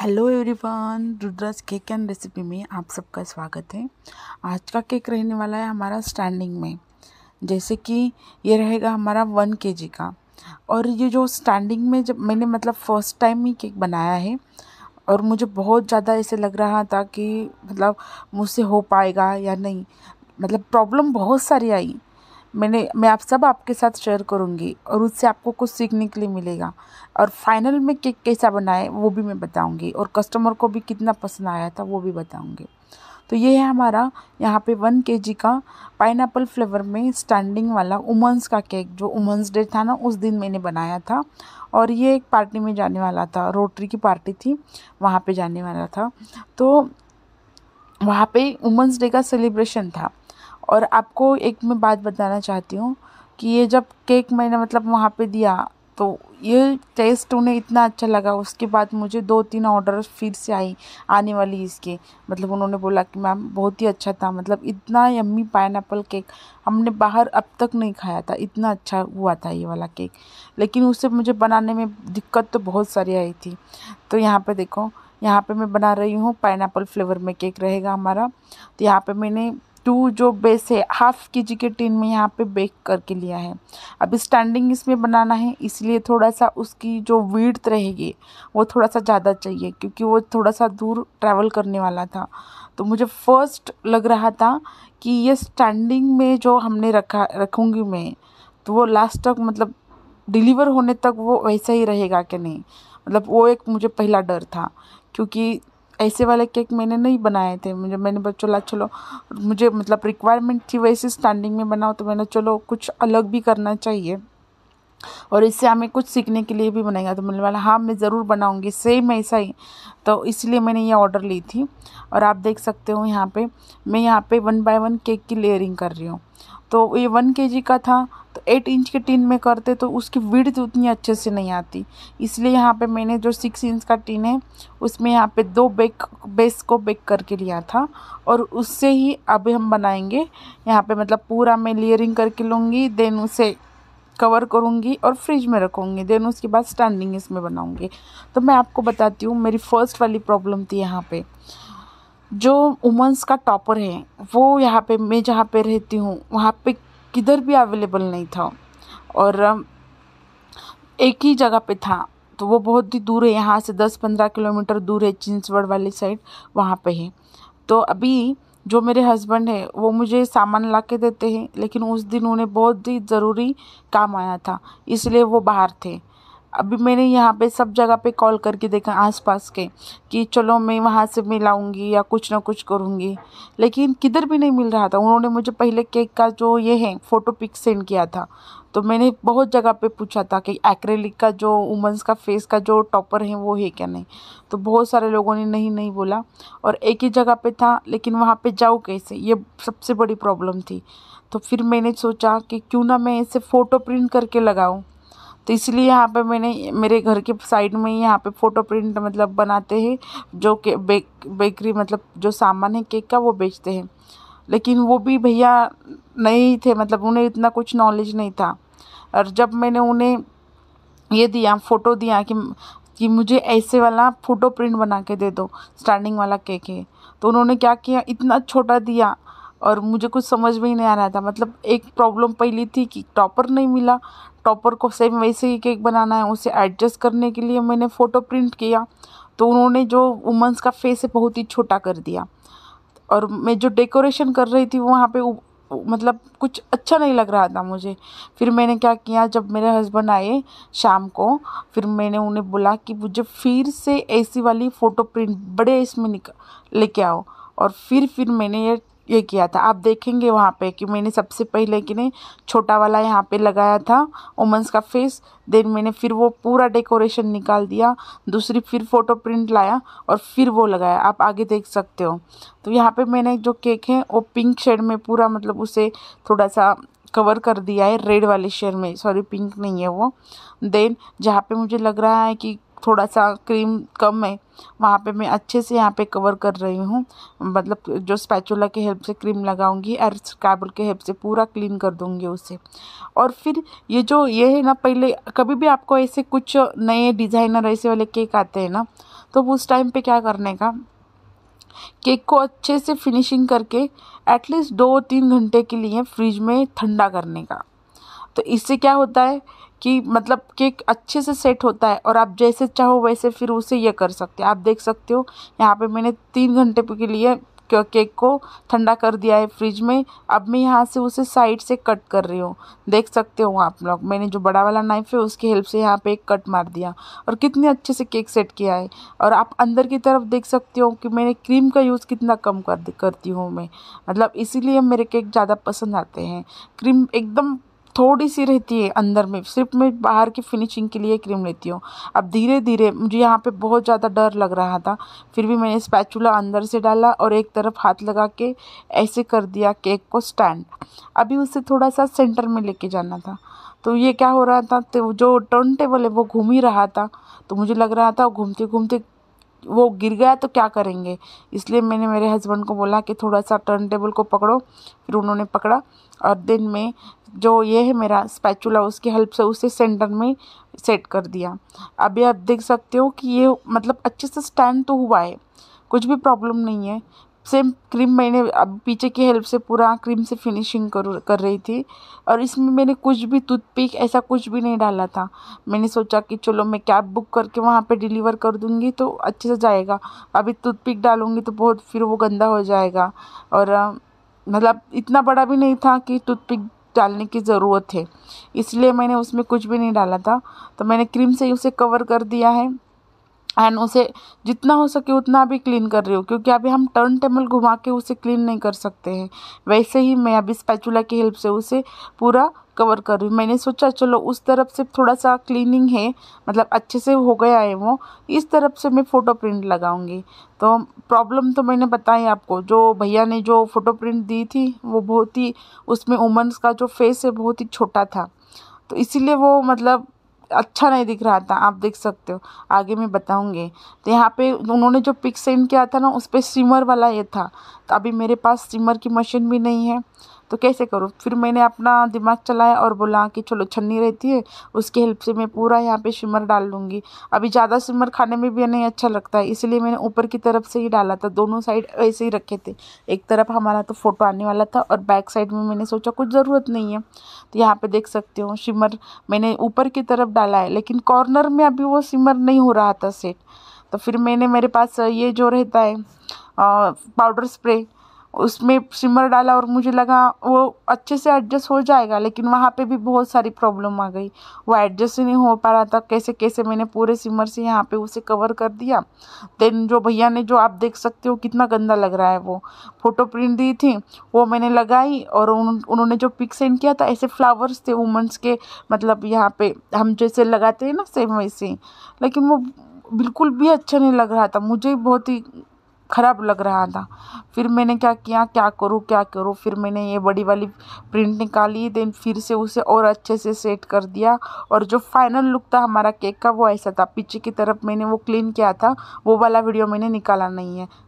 hello everyone Rudra's cake and recipe में आप सबका स्वागत है आज का केक रहने वाला है हमारा स्टैंडिंग में जैसे कि ये रहेगा हमारा वन के का और ये जो स्टैंडिंग में जब मैंने मतलब फ़र्स्ट टाइम ही केक बनाया है और मुझे बहुत ज़्यादा ऐसे लग रहा था कि मतलब मुझसे हो पाएगा या नहीं मतलब प्रॉब्लम बहुत सारी आई मैंने मैं आप सब आपके साथ शेयर करूँगी और उससे आपको कुछ सीखने के लिए मिलेगा और फाइनल में केक कैसा बनाए वो भी मैं बताऊँगी और कस्टमर को भी कितना पसंद आया था वो भी बताऊँगी तो ये है हमारा यहाँ पे वन के जी का पाइन फ्लेवर में स्टैंडिंग वाला उमन्स का केक जो उमन्स डे था ना उस दिन मैंने बनाया था और ये एक पार्टी में जाने वाला था रोटरी की पार्टी थी वहाँ पे जाने वाला था तो वहाँ पे उमन्स डे का सेलिब्रेशन था और आपको एक मैं बात बताना चाहती हूँ कि ये जब केक मैंने मतलब वहाँ पे दिया तो ये टेस्ट उन्हें इतना अच्छा लगा उसके बाद मुझे दो तीन ऑर्डर फिर से आई आने वाली इसके मतलब उन्होंने बोला कि मैम बहुत ही अच्छा था मतलब इतना यम्मी पाइन केक हमने बाहर अब तक नहीं खाया था इतना अच्छा हुआ था ये वाला केक लेकिन उससे मुझे बनाने में दिक्कत तो बहुत सारी आई थी तो यहाँ पर देखो यहाँ पे मैं बना रही हूँ पाइन फ्लेवर में केक रहेगा हमारा तो यहाँ पे मैंने टू जो बेस है हाफ के जी के टिन में यहाँ पे बेक करके लिया है अब स्टैंडिंग इसमें बनाना है इसलिए थोड़ा सा उसकी जो वीड रहेगी वो थोड़ा सा ज़्यादा चाहिए क्योंकि वो थोड़ा सा दूर ट्रैवल करने वाला था तो मुझे फर्स्ट लग रहा था कि ये स्टैंडिंग में जो हमने रखा रखूँगी मैं तो वो लास्ट तक मतलब डिलीवर होने तक वो वैसा ही रहेगा कि नहीं मतलब वो एक मुझे पहला डर था क्योंकि ऐसे वाले केक मैंने नहीं बनाए थे मुझे मैंने बस चला चलो मुझे मतलब रिक्वायरमेंट थी वैसे स्टैंडिंग में बनाओ तो मैंने चलो कुछ अलग भी करना चाहिए और इससे हमें कुछ सीखने के लिए भी बनेगा तो मिलने वाला हाँ मैं ज़रूर बनाऊँगी सेम ऐसा ही तो इसलिए मैंने ये ऑर्डर ली थी और आप देख सकते हो यहाँ पे मैं यहाँ पे वन बाय वन केक की लेयरिंग कर रही हूँ तो ये वन के का था तो एट इंच के टिन में करते तो उसकी विड़ उतनी अच्छे से नहीं आती इसलिए यहाँ पे मैंने जो सिक्स इंच का टीन है उसमें यहाँ पे दो बेक बेस को बेक करके लिया था और उससे ही अभी हम बनाएंगे यहाँ पे मतलब पूरा मैं लेयरिंग करके लूँगी देन उसे कवर करूँगी और फ्रिज में रखूँगी देन उसके बाद स्टैंडिंग इसमें बनाऊँगी तो मैं आपको बताती हूँ मेरी फर्स्ट वाली प्रॉब्लम थी यहाँ पे जो वुमन्स का टॉपर है वो यहाँ पे मैं जहाँ पे रहती हूँ वहाँ पे किधर भी अवेलेबल नहीं था और एक ही जगह पे था तो वो बहुत ही दूर है यहाँ से दस पंद्रह किलोमीटर दूर है चिंसवड़ वाली साइड वहाँ पे है तो अभी जो मेरे हस्बैंड है वो मुझे सामान ला के देते हैं लेकिन उस दिन उन्हें बहुत ही ज़रूरी काम आया था इसलिए वो बाहर थे अभी मैंने यहाँ पे सब जगह पे कॉल करके देखा आसपास के कि चलो मैं वहाँ से मिलाऊंगी या कुछ ना कुछ करूँगी लेकिन किधर भी नहीं मिल रहा था उन्होंने मुझे पहले केक का जो ये है फ़ोटो पिक सेंड किया था तो मैंने बहुत जगह पे पूछा था कि एक्रेलिक का जो वुमन्स का फेस का जो टॉपर है वो है क्या नहीं तो बहुत सारे लोगों ने नहीं नहीं बोला और एक ही जगह पे था लेकिन वहाँ पे जाऊँ कैसे ये सबसे बड़ी प्रॉब्लम थी तो फिर मैंने सोचा कि क्यों ना मैं इसे फ़ोटो प्रिंट करके लगाऊँ तो इसलिए यहाँ पे मैंने मेरे घर के साइड में ही यहाँ पे फ़ोटो प्रिंट मतलब बनाते हैं जो के बेक बेकरी मतलब जो सामान है केक का वो बेचते हैं लेकिन वो भी भैया नहीं थे मतलब उन्हें इतना कुछ नॉलेज नहीं था और जब मैंने उन्हें ये दिया फ़ोटो दिया कि कि मुझे ऐसे वाला फ़ोटो प्रिंट बना के दे दो स्टैंडिंग वाला केक है तो उन्होंने क्या किया इतना छोटा दिया और मुझे कुछ समझ में ही नहीं आ रहा था मतलब एक प्रॉब्लम पहली थी कि टॉपर नहीं मिला टॉपर को सेम वैसे ही केक बनाना है उसे एडजस्ट करने के लिए मैंने फ़ोटो प्रिंट किया तो उन्होंने जो वुमन्स का फेस है बहुत ही छोटा कर दिया और मैं जो डेकोरेशन कर रही थी वहाँ पे मतलब कुछ अच्छा नहीं लग रहा था मुझे फिर मैंने क्या किया जब मेरे हस्बैंड आए शाम को फिर मैंने उन्हें बोला कि मुझे फिर से ऐसी वाली फ़ोटो प्रिंट बड़े इसमें निक लेके आओ और फिर फिर मैंने ये ये किया था आप देखेंगे वहाँ पे कि मैंने सबसे पहले कि नहीं छोटा वाला यहाँ पे लगाया था वुमेंस का फेस देन मैंने फिर वो पूरा डेकोरेशन निकाल दिया दूसरी फिर फ़ोटो प्रिंट लाया और फिर वो लगाया आप आगे देख सकते हो तो यहाँ पे मैंने जो केक है वो पिंक शेड में पूरा मतलब उसे थोड़ा सा कवर कर दिया है रेड वाले शेड में सॉरी पिंक नहीं है वो देन जहाँ पर मुझे लग रहा है कि थोड़ा सा क्रीम कम है वहाँ पे मैं अच्छे से यहाँ पे कवर कर रही हूँ मतलब जो स्पैचुला के हेल्प से क्रीम लगाऊंगी और स्क्रैबल के हेल्प से पूरा क्लीन कर दूँगी उसे और फिर ये जो ये है ना पहले कभी भी आपको ऐसे कुछ नए डिज़ाइनर ऐसे वाले केक आते हैं ना तो उस टाइम पे क्या करने का केक को अच्छे से फिनिशिंग करके एटलीस्ट दो तीन घंटे के लिए फ्रिज में ठंडा करने का तो इससे क्या होता है कि मतलब केक अच्छे से सेट होता है और आप जैसे चाहो वैसे फिर उसे यह कर सकते हो आप देख सकते हो यहाँ पे मैंने तीन घंटे के लिए केक को ठंडा कर दिया है फ्रिज में अब मैं यहाँ से उसे साइड से कट कर रही हूँ देख सकते हो आप लोग मैंने जो बड़ा वाला नाइफ़ है उसकी हेल्प से यहाँ पे एक कट मार दिया और कितने अच्छे से केक सेट किया है और आप अंदर की तरफ देख सकते हो कि मैंने क्रीम का यूज़ कितना कम कर करती हूँ मैं मतलब इसीलिए मेरे केक ज़्यादा पसंद आते हैं क्रीम एकदम थोड़ी सी रहती है अंदर में सिर्फ मैं बाहर की फिनिशिंग के लिए क्रीम लेती हूँ अब धीरे धीरे मुझे यहाँ पे बहुत ज़्यादा डर लग रहा था फिर भी मैंने स्पैचुला अंदर से डाला और एक तरफ हाथ लगा के ऐसे कर दिया केक को स्टैंड अभी उसे थोड़ा सा सेंटर में लेके जाना था तो ये क्या हो रहा था तो जो टर्न टेबल है वो घूम ही रहा था तो मुझे लग रहा था घूमते घूमते वो गिर गया तो क्या करेंगे इसलिए मैंने मेरे हस्बैंड को बोला कि थोड़ा सा टर्न टेबल को पकड़ो फिर उन्होंने पकड़ा और दिन में जो ये है मेरा स्पैचुला उसकी हेल्प से उसे सेंटर में सेट कर दिया अभी आप देख सकते हो कि ये मतलब अच्छे से स्टैंड तो हुआ है कुछ भी प्रॉब्लम नहीं है सेम क्रीम मैंने अब पीछे की हेल्प से पूरा क्रीम से फिनिशिंग कर कर रही थी और इसमें मैंने कुछ भी टूथपिक ऐसा कुछ भी नहीं डाला था मैंने सोचा कि चलो मैं कैब बुक करके वहाँ पे डिलीवर कर दूँगी तो अच्छे से जाएगा अभी टूथपिक डालूँगी तो बहुत फिर वो गंदा हो जाएगा और मतलब इतना बड़ा भी नहीं था कि टूथपिक डालने की ज़रूरत है इसलिए मैंने उसमें कुछ भी नहीं डाला था तो मैंने क्रीम से ही उसे कवर कर दिया है एंड उसे जितना हो सके उतना अभी क्लीन कर रही हूँ क्योंकि अभी हम टर्न टेबल घुमा के उसे क्लीन नहीं कर सकते हैं वैसे ही मैं अभी स्पैचुला की हेल्प से उसे पूरा कवर कर रही हूँ मैंने सोचा चलो उस तरफ से थोड़ा सा क्लीनिंग है मतलब अच्छे से हो गया है वो इस तरफ से मैं फ़ोटो प्रिंट लगाऊंगी तो प्रॉब्लम तो मैंने बताई आपको जो भैया ने जो फ़ोटो प्रिंट दी थी वो बहुत ही उसमें उमन्स का जो फेस है बहुत ही छोटा था तो इसीलिए वो मतलब अच्छा नहीं दिख रहा था आप देख सकते हो आगे मैं बताऊँगी तो यहाँ पे उन्होंने जो पिक सेंड किया था ना उस पर स्टीमर वाला ये था तो अभी मेरे पास स्टीमर की मशीन भी नहीं है तो कैसे करूँ फिर मैंने अपना दिमाग चलाया और बोला कि चलो छन्नी रहती है उसकी हेल्प से मैं पूरा यहाँ पे शिमर डाल लूँगी अभी ज़्यादा शिमर खाने में भी नहीं अच्छा लगता है इसलिए मैंने ऊपर की तरफ से ही डाला था दोनों साइड ऐसे ही रखे थे एक तरफ हमारा तो फ़ोटो आने वाला था और बैक साइड में मैंने सोचा कुछ ज़रूरत नहीं है तो यहाँ पर देख सकते हो शिमर मैंने ऊपर की तरफ डाला है लेकिन कॉर्नर में अभी वो शिमर नहीं हो रहा था सेट तो फिर मैंने मेरे पास ये जो रहता है पाउडर स्प्रे उसमें सिमर डाला और मुझे लगा वो अच्छे से एडजस्ट हो जाएगा लेकिन वहाँ पे भी बहुत सारी प्रॉब्लम आ गई वो एडजस्ट ही नहीं हो पा रहा था कैसे कैसे मैंने पूरे सिमर से यहाँ पे उसे कवर कर दिया देन जो भैया ने जो आप देख सकते हो कितना गंदा लग रहा है वो फ़ोटो प्रिंट दी थी वो मैंने लगाई और उन, उन्होंने जो पिक सेंड किया था ऐसे फ्लावर्स थे वुमेंस के मतलब यहाँ पे हम जैसे लगाते हैं ना सेम वैसे लेकिन वो बिल्कुल भी अच्छा नहीं लग रहा था मुझे बहुत ही ख़राब लग रहा था फिर मैंने क्या किया क्या करूँ क्या करूँ फिर मैंने ये बड़ी वाली प्रिंट निकाली देन फिर से उसे और अच्छे से सेट कर दिया और जो फाइनल लुक था हमारा केक का वो ऐसा था पीछे की तरफ मैंने वो क्लीन किया था वो वाला वीडियो मैंने निकाला नहीं है